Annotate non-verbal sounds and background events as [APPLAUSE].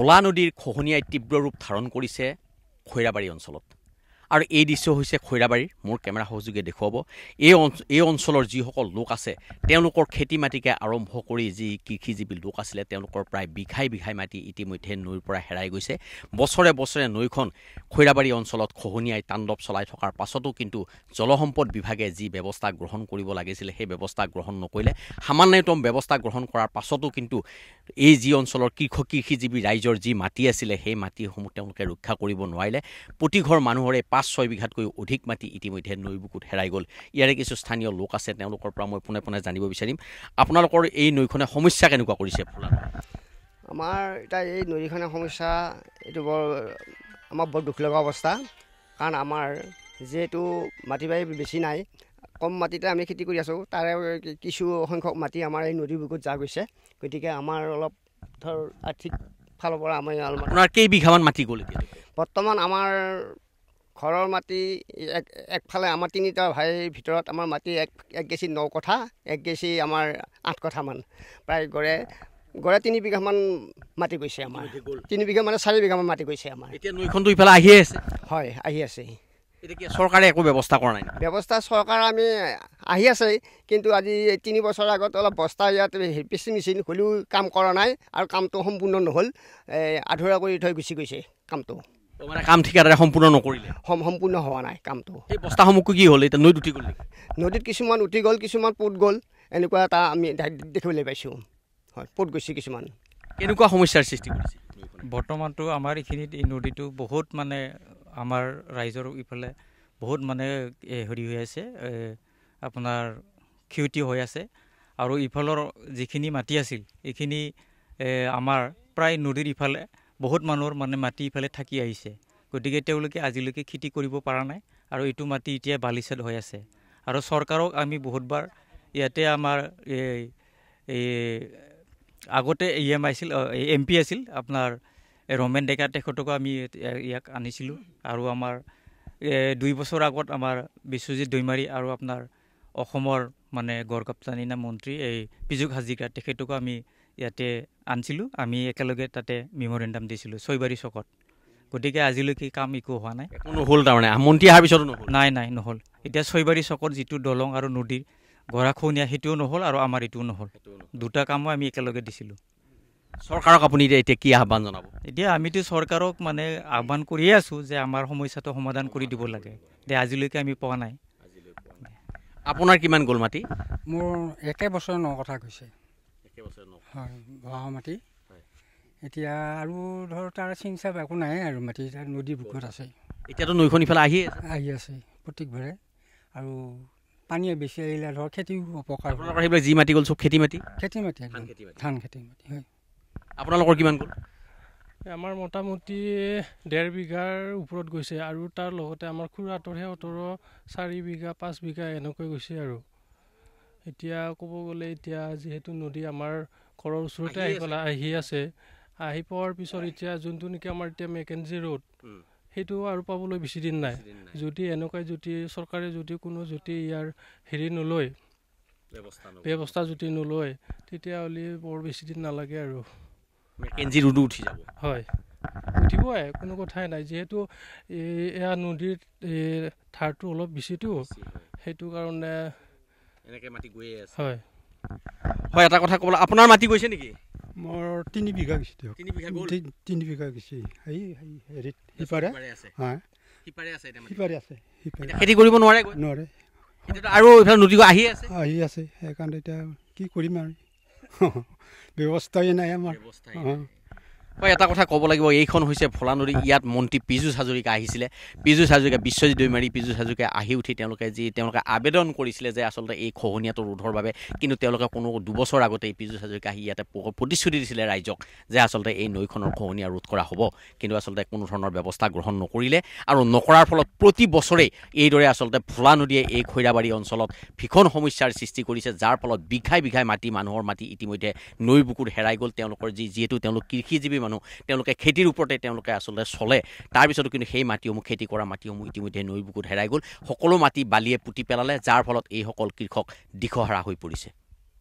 ধলা নদীৰ খহনীয়াই তীব্ৰ ৰূপ ধাৰণ কৰিছে খৈৰাবাৰী অঞ্চলত আৰু এই দৃশ্য হৈছে খৈৰাবাৰীৰ মোৰ কেমেৰা সহযোগে দেখুৱাব এই এই অঞ্চলৰ যিসকল লোক আছে তেওঁলোকৰ খেতি মাটিকে আৰম্ভ কৰি যি কৃষিজীৱী লোক আছিলে তেওঁলোকৰ প্ৰায় বিঘাই বিঘাই মাটি ইতিমধ্যে নৈৰ পৰা হেৰাই গৈছে বছৰে বছৰে নৈখন খৈৰাবাৰী অঞ্চলত খহনীয়াই তাণ্ডৱ চলাই থকাৰ পাছতো কিন্তু জলসম্পদ বিভাগে যি ব্যৱস্থা গ্ৰহণ কৰিব লাগিছিলে সেই ব্যৱস্থা গ্ৰহণ নকৰিলে সামান্যতম ব্যৱস্থা গ্ৰহণ কৰাৰ পাছতো কিন্তু এই যি অঞ্চলৰ কৃষক কৃষিজীৱী ৰাইজৰ যি মাটি আছিলে সেই মাটিসমূহ তেওঁলোকে ৰক্ষা কৰিব নোৱাৰিলে প্ৰতিঘৰ মানুহৰে পাঁচ ছয় বিঘাতকৈ অধিক মাটি ইতিমধ্যে নৈ বুকুত হেৰাই গ'ল ইয়াৰে কিছু স্থানীয় লোক আছে তেওঁলোকৰ পৰা মই পোনে পোনে জানিব বিচাৰিম আপোনালোকৰ এই নৈখনে সমস্যা কেনেকুৱা কৰিছে আমাৰ এতিয়া এই নৈখনে সমস্যা এইটো বৰ আমাৰ বৰ দুখ লগা অৱস্থা কাৰণ আমাৰ যিহেতু মাটি বাৰী বেছি নাই কম মাটিতে আমি খেতি কৰি আছোঁ তাৰে কিছু সংখ্যক মাটি আমাৰ এই নদী বুকুত যা গৈছে গতিকে আমাৰ অলপ ধৰ আৰ্থিক ফালৰ পৰা আমি অলপ কেইবিঘামান মাটি গ'ল বৰ্তমান আমাৰ ঘৰৰ মাটি এক একফালে আমাৰ তিনিটা ভাইৰ ভিতৰত আমাৰ মাটি এক এক গেছি ন কঠা এক গেছি আমাৰ আঠ কঠামান প্ৰায় গড়ে গড়ে তিনি বিঘামান মাটি গৈছে আমাৰ তিনি বিঘা মানে চাৰি বিঘামান মাটি গৈছে আমাৰ এতিয়া নৈখনটো ইফালে আহি আছে হয় আহি আছে চৰকাৰে একো ব্যৱস্থা কৰা নাই ব্যৱস্থা চৰকাৰ আমি আহি আছে কিন্তু আজি তিনি বছৰ আগত অলপ বস্তা ইয়াত পিচি নিছিল হ'লেও কাম কৰা নাই আৰু কামটো সম্পূৰ্ণ নহ'ল আধৰা কৰি থৈ গুচি গৈছে কামটো মানে কাম ঠিকাদাৰে সম্পূৰ্ণ নকৰিলে সম্পূৰ্ণ হোৱা নাই কামটো এই বস্তাসমূহ কি হ'ল এতিয়া নৈত উঠি গ'ল নদীত কিছুমান উঠি গ'ল কিছুমান পোত গ'ল এনেকুৱা এটা আমি দেখিবলৈ পাইছোঁ হয় পোত গৈছে কিছুমান কেনেকুৱা সমস্যাৰ সৃষ্টি কৰিছে বৰ্তমানটো আমাৰ এইখিনিত এই নদীটো বহুত মানে আমাৰ ৰাইজৰ ইফালে বহুত মানে হেৰি হৈ আছে আপোনাৰ ক্ষতি হৈ আছে আৰু ইফালৰ যিখিনি মাটি আছিল এইখিনি আমাৰ প্ৰায় নদীৰ ইফালে বহুত মানুহৰ মানে মাটি ইফালে থাকি আহিছে গতিকে তেওঁলোকে আজিলৈকে খেতি কৰিব পৰা নাই আৰু এইটো মাটি এতিয়া বালিচাল হৈ আছে আৰু চৰকাৰক আমি বহুতবাৰ ইয়াতে আমাৰ এই আগতে ই এম আছিল এম পি আছিল আপোনাৰ ৰমেন ডেকা তেখেতকো আমি ইয়াক আনিছিলোঁ আৰু আমাৰ দুই বছৰ আগত আমাৰ বিশ্বজিৎ দৈমাৰী আৰু আপোনাৰ অসমৰ মানে গড়কাপ্তানি না মন্ত্ৰী এই পিজুক হাজৰিকা তেখেতকো আমি ইয়াতে আনিছিলোঁ আমি একেলগে তাতে মেমৰেণ্ডাম দিছিলোঁ ছয়বাৰী চকত গতিকে আজিলৈকে কাম একো হোৱা নাই নহ'ল তাৰমানে মন্ত্ৰী অহাৰ পিছতো নাই নাই নহ'ল এতিয়া ছয়বাৰী চকত যিটো দলং আৰু নদীৰ গৰাখনীয়া সেইটোও নহ'ল আৰু আমাৰ এইটোও নহ'ল দুটা কামো আমি একেলগে দিছিলোঁ চৰকাৰক আপুনি এতিয়া কি আহ্বান জনাব এতিয়া আমিতো চৰকাৰক মানে আহ্বান কৰিয়ে আছোঁ যে আমাৰ সমস্যাটো সমাধান কৰি দিব লাগে এতিয়া আজিলৈকে আমি পোৱা নাই আপোনাৰ কিমান গ'ল মাটি মোৰ একে বছৰ ন কথা কৈছে বহাও মাটি এতিয়া আৰু ধৰ তাৰ চিনচাপ একো নাই আৰু মাটি নদীৰ বুকুত আছে এতিয়াতো নৈখন ইফালে আহি আহি আছে প্ৰত্যেকবাৰে আৰু পানীয়ে বেছি আহিলে ধৰ খেতিও অপকাৰ আপোনালোকৰ সেইবিলাক যি মাটি গ'ল চব খেতি মাটি খেতি মাটি ধান খেতি মাটি ধান খেতি মাটি হয় আপোনালোকৰ কিমান গ'ল আমাৰ মোটামুটি ডেৰ বিঘাৰ ওপৰত গৈছে আৰু তাৰ লগতে আমাৰ খুৰাটোৰ সিহঁতৰো চাৰি বিঘা পাঁচ বিঘা এনেকৈ গৈছে আৰু এতিয়া ক'ব গ'লে এতিয়া যিহেতু নদী আমাৰ ঘৰৰ ওচৰতে আহি পেলাই আহি আছে আহি পোৱাৰ পিছত এতিয়া যোনটো নেকি আমাৰ এতিয়া মেকেনজি ৰোড সেইটো আৰু পাবলৈ বেছি দিন নাই যদি এনেকুৱাই যদি চৰকাৰে যদি কোনো যদি ইয়াৰ হেৰি নলয় ব্যৱস্থা যদি নলয় তেতিয়াহ'লে বৰ বেছিদিন নালাগে আৰু মেকেনজি ৰোডো উঠি যাব হয় উঠিবই কোনো কথাই নাই যিহেতু এয়া নদীৰ এই ধাৰটো অলপ বেছিতো সেইটো কাৰণে হয় এটা কথা ক'বলৈ আপোনাৰ মাটি গৈছে নেকি মোৰ তিনি বিঘা গৈছে দিয়ক তিনি বিঘা গৈছে হেৰিত সিপাৰে সিপাৰে আছে খেতি কৰিব নোৱাৰে নোৱাৰে আৰু এইফালে নদী আহি আছে আহি আছে সেইকাৰণে এতিয়া কি কৰিম আমি [LAUGHS] ব্যৱস্থাই নাই আমাৰ অঁ মই এটা কথা ক'ব লাগিব এইখন হৈছে ফলানদী ইয়াত মন্ত্ৰী পীযুষ হাজৰিকা আহিছিলে পীযুষ হাজৰিকা বিশ্বজিৎ দৈমাৰী পীযুষ হাজৰিকা আহি উঠি তেওঁলোকে যি তেওঁলোকে আবেদন কৰিছিলে যে আচলতে এই খহনীয়াটো ৰোধৰ বাবে কিন্তু তেওঁলোকে কোনো দুবছৰ আগতে এই পীযুষ হাজৰিকা আহি ইয়াতে প্ৰতিশ্ৰুতি দিছিলে ৰাইজক যে আচলতে এই নৈখনৰ খহনীয়া ৰোধ কৰা হ'ব কিন্তু আচলতে কোনো ধৰণৰ ব্যৱস্থা গ্ৰহণ নকৰিলে আৰু নকৰাৰ ফলত প্ৰতি বছৰেই এইদৰে আচলতে ফলানদীয়ে এই খৈৰাবাৰী অঞ্চলত ভীষণ সমস্যাৰ সৃষ্টি কৰিছে যাৰ ফলত বিঘাই বিঘাই মাটি মানুহৰ মাটি ইতিমধ্যে নৈ বুকুত হেৰাই গ'ল তেওঁলোকৰ যি যিহেতু তেওঁলোক কৃষিজীৱী মানুহ তেওঁলোকে খেতিৰ ওপৰতে তেওঁলোকে আচলতে চলে তাৰপিছতো কিন্তু সেই মাটিসমূহ খেতি কৰা মাটিসমূহ ইতিমধ্যে নৈ বুকুত হেৰাই গ'ল সকলো মাটি বালিয়ে পুতি পেলালে যাৰ ফলত এইসকল কৃষক দিশহাৰা হৈ পৰিছে